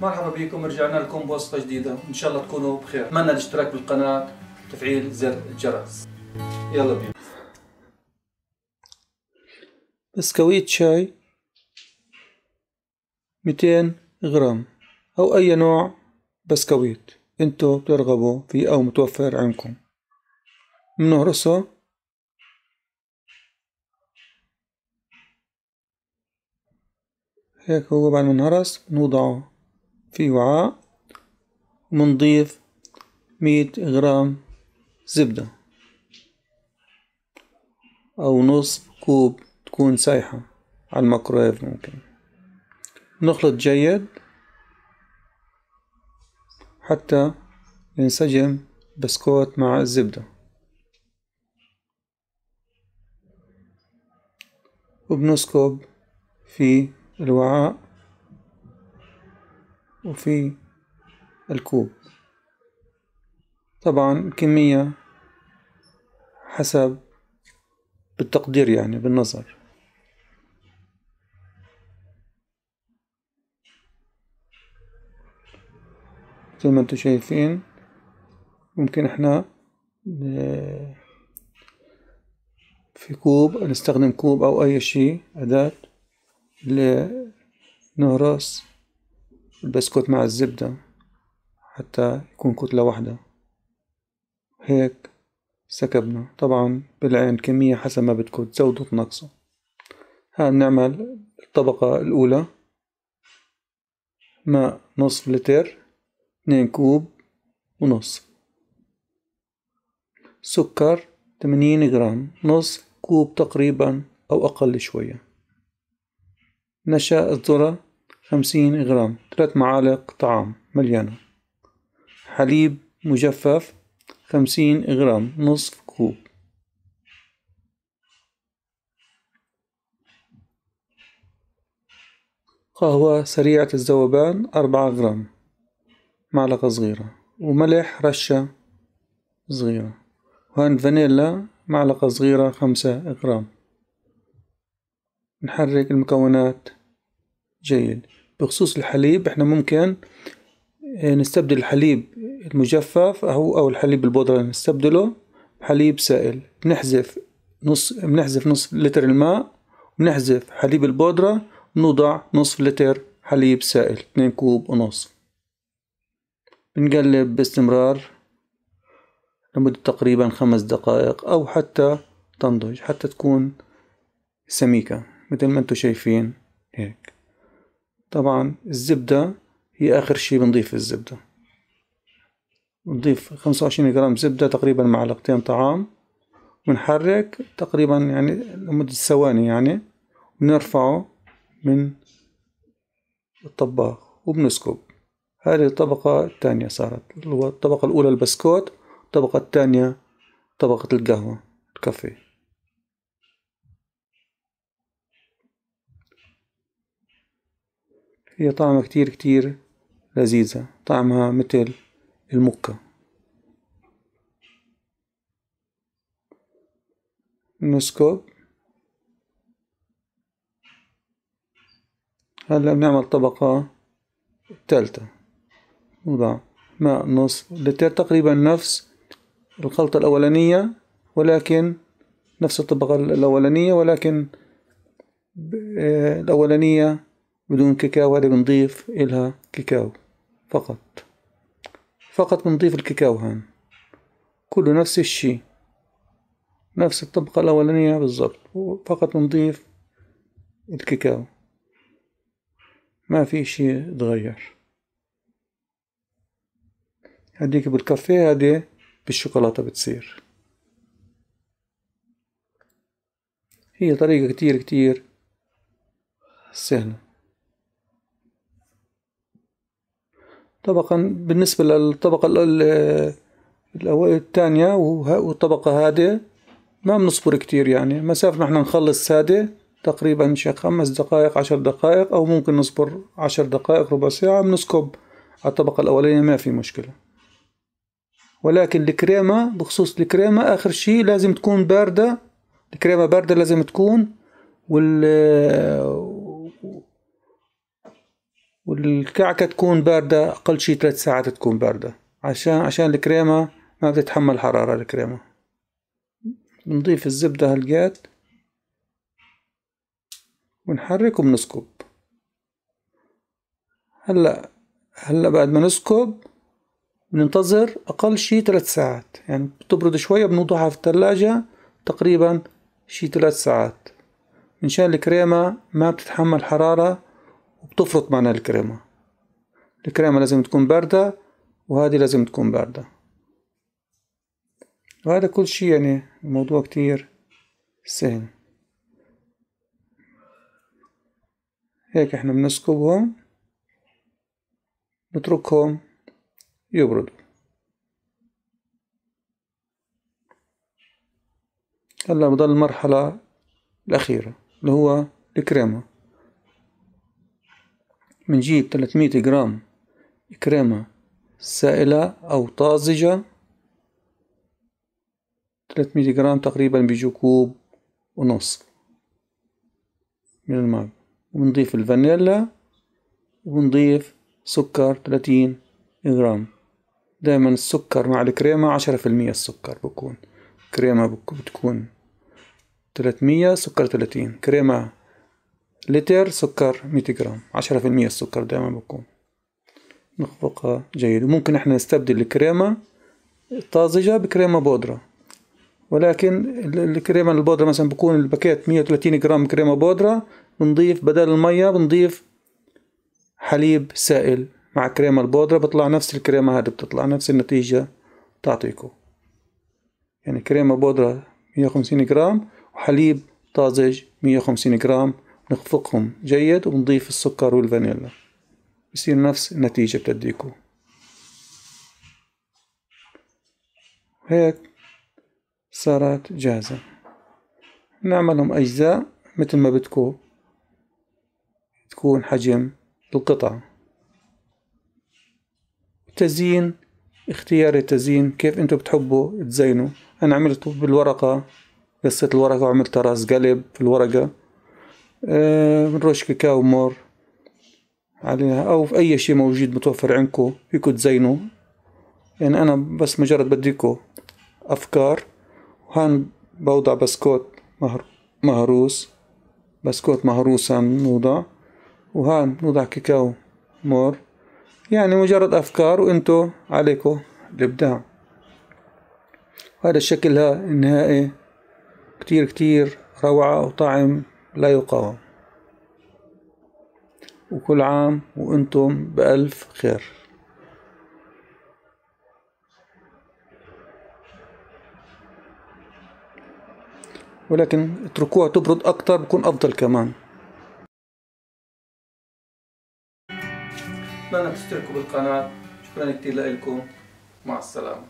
مرحبا بكم رجعنا لكم بوصفة جديدة إن شاء الله تكونوا بخير أتمنى الاشتراك بالقناة وتفعيل زر الجرس يلا بينا بسكويت شاي 200 غرام أو أي نوع بسكويت أنتو بترغبوا فيه أو متوفر عندكم منهرسه هيك هو بعد ما انهرس بنوضعه في وعاء ونضيف مية غرام زبدة أو نصف كوب تكون سايحة على الميكرويف ممكن نخلط جيد حتى ينسجم بسكوت مع الزبدة وبنسكب في الوعاء وفي الكوب طبعا الكمية حسب بالتقدير يعني بالنظر مثل ما انتم شايفين ممكن احنا آه، في كوب نستخدم كوب او اي شيء اداة لنهرس البسكوت مع الزبدة حتى يكون كتلة واحدة هيك سكبنا طبعا بالعين كمية حسب ما بدكم تزودوا تنقصوا ها بنعمل الطبقة الأولى ماء نصف لتر اثنين كوب ونص سكر تمانين جرام نص كوب تقريبا أو أقل شوية نشا الذرة خمسين غرام ثلاث معالق طعام مليانة حليب مجفف خمسين غرام نصف كوب قهوة سريعة الذوبان أربعة غرام معلقة صغيرة وملح رشة صغيرة وهن فانيلا معلقة صغيرة خمسة غرام نحرك المكونات جيد بخصوص الحليب احنا ممكن آه، نستبدل الحليب المجفف أو أو الحليب البودرة نستبدله بحليب سائل بنحذف نص بنحذف نصف لتر الماء بنحذف حليب البودرة بنوضع نصف لتر حليب سائل اتنين كوب ونص بنقلب باستمرار لمدة تقريبا خمس دقائق أو حتى تنضج حتى تكون سميكة مثل ما انتو شايفين طبعا الزبدة هي آخر شي بنضيف الزبدة بنضيف خمسة وعشرين جرام زبدة تقريبا معلقتين طعام ونحرك تقريبا يعني لمدة ثواني يعني ونرفعه من الطباخ وبنسكب هذه الطبقة الثانية صارت الطبقة الأولى البسكوت الطبقة الثانية طبقة القهوة الكافيه هي طعمها كتير كتير لذيذة طعمها مثل المكة نسكب هلا بنعمل طبقة التالتة نضع ماء نص لتر تقريبا نفس الخلطة الأولانية ولكن نفس الطبقة الأولانية ولكن آه، الأولانية بدون كاكاو هذا بنضيف إلها كاكاو فقط فقط بنضيف الكاكاو هان كله نفس الشي نفس الطبقة الأولانية بالظبط فقط بنضيف الكاكاو ما في شي تغير هديك بالكافيه هادي بالشوكولاتة بتصير هي طريقة كتير كتير سهلة طبقا بالنسبة للطبقة الثانية والطبقة هادية ما بنصبر كتير يعني مسافة ما احنا نخلص هذه تقريبا شي خمس دقائق عشر دقائق أو ممكن نصبر عشر دقائق ربع ساعة بنسكب على الطبقة الأولية ما في مشكلة ولكن الكريمة بخصوص الكريمة آخر شي لازم تكون باردة الكريمة باردة لازم تكون وال والكعكة تكون باردة أقل شي ثلاث ساعات تكون باردة عشان عشان الكريمة ما بتتحمل حرارة الكريمة نضيف الزبدة هالقد ونحرك وبنسكب هلا هلا بعد ما نسكب بننتظر أقل شي ثلاث ساعات يعني بتبرد شوية بنوضعها في الثلاجة تقريبا شي ثلاث ساعات منشان الكريمة ما بتتحمل حرارة وبتفرط معنا الكريمة الكريمة لازم تكون باردة وهذه لازم تكون باردة وهذا كل شي يعني الموضوع كتير سهل هيك احنا بنسكبهم نتركهم يبردوا هلا بضل المرحلة الأخيرة اللي هو الكريمة من 300 جرام كريمة سائلة أو طازجة 300 جرام تقريبا بيجو كوب ونص من الماء ونضيف الفانيلا ونضيف سكر 30 جرام دايما السكر مع الكريمة 10% السكر بكون كريمة بتكون 300 سكر 30 كريمة لتر سكر 100 جرام 10% السكر دائما بكون نخفقها جيد وممكن احنا نستبدل الكريمة الطازجة بكريمة بودرة ولكن الكريمة البودرة مثلا بكون الباكيت 130 جرام كريمة بودرة بنضيف بدل المية بنضيف حليب سائل مع كريمة البودرة بطلع نفس الكريمة هذه بتطلع نفس النتيجة بتعطيكو يعني كريمة بودرة 150 جرام وحليب طازج 150 جرام نخفقهم جيد ونضيف السكر والفانيلا بصير نفس النتيجة بتديكو هيك صارت جاهزة نعملهم أجزاء مثل ما بدكو تكون حجم القطعة تزيين اختيار التزيين كيف انتو بتحبوا تزينوا انا عملته بالورقة قصيت الورقة وعملت راس قلب في الورقة بنرش آه، كاكاو مور عليها او في اي شيء موجود متوفر عندكم فيكم تزينوا يعني انا بس مجرد بديكو افكار وهان بوضع بسكوت مهر مهروس بسكوت مهروس هان نوضع وهان نوضع كاكاو مور يعني مجرد افكار وانتو عليكم الابداع هذا الشكل ها النهائي كتير كتير روعة وطعم لا يقاوم وكل عام وانتم بألف خير ولكن اتركوها تبرد أكتر بكون أفضل كمان أتمنى تشتركوا بالقناة شكرا كتير لكم مع السلامة